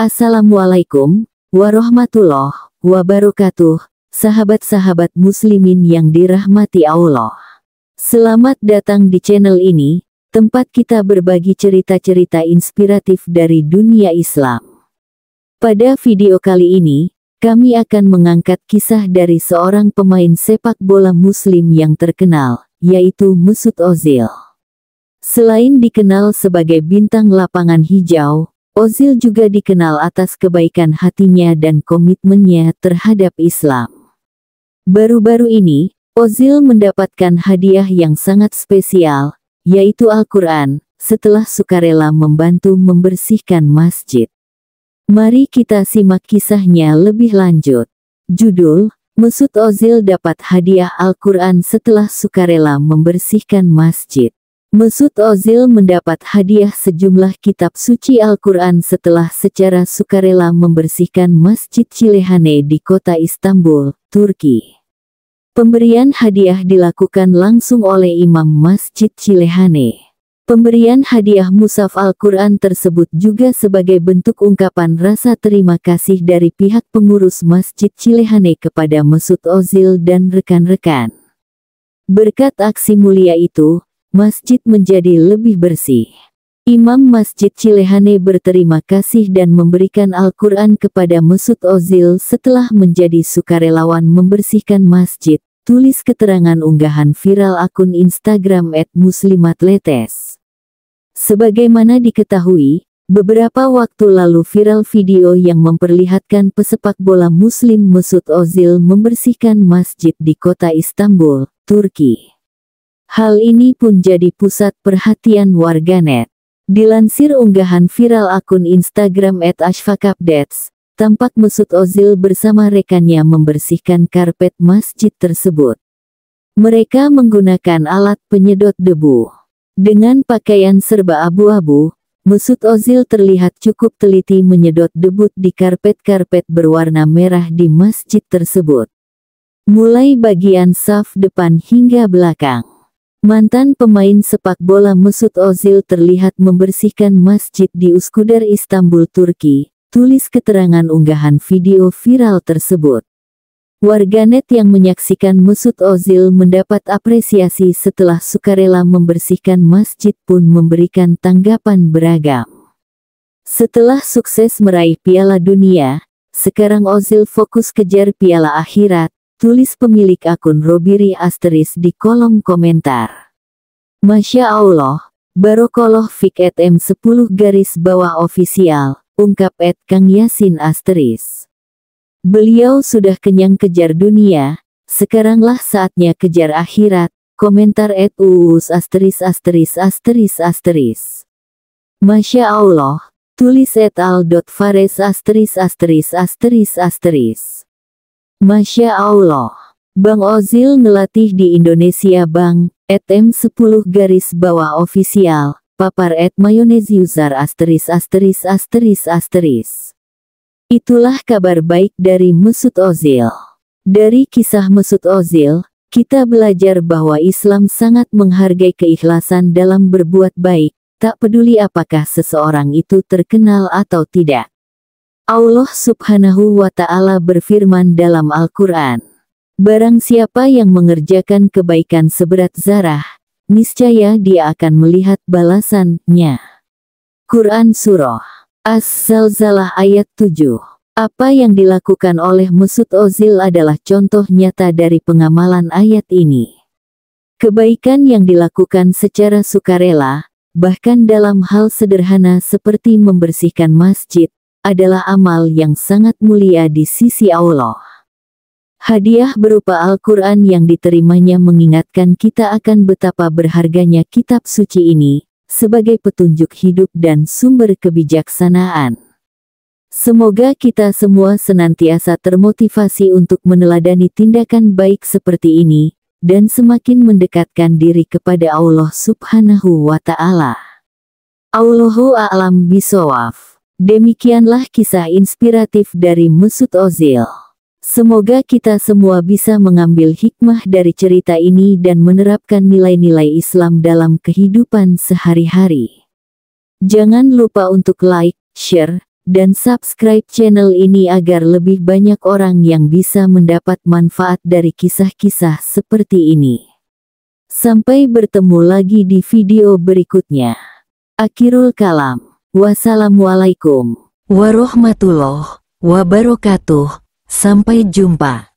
Assalamualaikum warahmatullahi wabarakatuh, sahabat-sahabat muslimin yang dirahmati Allah. Selamat datang di channel ini, tempat kita berbagi cerita-cerita inspiratif dari dunia Islam. Pada video kali ini, kami akan mengangkat kisah dari seorang pemain sepak bola muslim yang terkenal, yaitu Mesut Ozil. Selain dikenal sebagai bintang lapangan hijau, Ozil juga dikenal atas kebaikan hatinya dan komitmennya terhadap Islam. Baru-baru ini, Ozil mendapatkan hadiah yang sangat spesial, yaitu Al-Quran, setelah sukarela membantu membersihkan masjid. Mari kita simak kisahnya lebih lanjut. Judul, Mesut Ozil dapat hadiah Al-Quran setelah sukarela membersihkan masjid. Mesut Ozil mendapat hadiah sejumlah kitab suci Al-Quran setelah secara sukarela membersihkan Masjid Cilehane di kota Istanbul, Turki. Pemberian hadiah dilakukan langsung oleh Imam Masjid Cilehane. Pemberian hadiah Musaf Al-Quran tersebut juga sebagai bentuk ungkapan rasa terima kasih dari pihak pengurus Masjid Cilehane kepada Mesut Ozil dan rekan-rekan. Berkat aksi mulia itu, Masjid menjadi lebih bersih. Imam Masjid Cilehane berterima kasih dan memberikan Al-Quran kepada Mesut Ozil setelah menjadi sukarelawan membersihkan masjid, tulis keterangan unggahan viral akun Instagram @muslimatletes. Sebagaimana diketahui, Beberapa waktu lalu viral video yang memperlihatkan pesepak bola muslim Mesut Ozil membersihkan masjid di kota Istanbul, Turki. Hal ini pun jadi pusat perhatian warganet. Dilansir unggahan viral akun Instagram @ashfakupdates, tampak Mesut Ozil bersama rekannya membersihkan karpet masjid tersebut. Mereka menggunakan alat penyedot debu. Dengan pakaian serba abu-abu, Mesut Ozil terlihat cukup teliti menyedot debu di karpet-karpet berwarna merah di masjid tersebut. Mulai bagian saf depan hingga belakang. Mantan pemain sepak bola Mesut Ozil terlihat membersihkan masjid di Uskudar, Istanbul, Turki, tulis keterangan unggahan video viral tersebut. Warganet yang menyaksikan Mesut Ozil mendapat apresiasi setelah sukarela membersihkan masjid pun memberikan tanggapan beragam. Setelah sukses meraih Piala Dunia, sekarang Ozil fokus kejar Piala Akhirat, Tulis pemilik akun Robiri Asteris di kolom komentar. Masya Allah, Barokoloh Fik at M10 garis bawah ofisial, ungkap at Kang Yasin Asteris. Beliau sudah kenyang kejar dunia, sekaranglah saatnya kejar akhirat, komentar at uus asteris asteris asteris asteris. Masya Allah, tulis et al. Fares asteris asteris asteris asteris asteris. Masya Allah. Bang Ozil melatih di Indonesia Bang, etem 10 garis bawah ofisial, papar Et mayonnaise user asteris asteris asteris asteris. Itulah kabar baik dari Mesut Ozil. Dari kisah Mesut Ozil, kita belajar bahwa Islam sangat menghargai keikhlasan dalam berbuat baik, tak peduli apakah seseorang itu terkenal atau tidak. Allah subhanahu wa ta'ala berfirman dalam Al-Quran. Barang siapa yang mengerjakan kebaikan seberat zarah, niscaya dia akan melihat balasannya. Quran Surah As-Zalzalah ayat 7 Apa yang dilakukan oleh Mesut Ozil adalah contoh nyata dari pengamalan ayat ini. Kebaikan yang dilakukan secara sukarela, bahkan dalam hal sederhana seperti membersihkan masjid, adalah amal yang sangat mulia di sisi Allah. Hadiah berupa Al-Quran yang diterimanya mengingatkan kita akan betapa berharganya kitab suci ini, sebagai petunjuk hidup dan sumber kebijaksanaan. Semoga kita semua senantiasa termotivasi untuk meneladani tindakan baik seperti ini, dan semakin mendekatkan diri kepada Allah subhanahu wa ta'ala. Allahu a'lam bisawaf. Demikianlah kisah inspiratif dari Mesut Ozil. Semoga kita semua bisa mengambil hikmah dari cerita ini dan menerapkan nilai-nilai Islam dalam kehidupan sehari-hari. Jangan lupa untuk like, share, dan subscribe channel ini agar lebih banyak orang yang bisa mendapat manfaat dari kisah-kisah seperti ini. Sampai bertemu lagi di video berikutnya. Akhirul Kalam Wassalamualaikum warahmatullahi wabarakatuh. Sampai jumpa.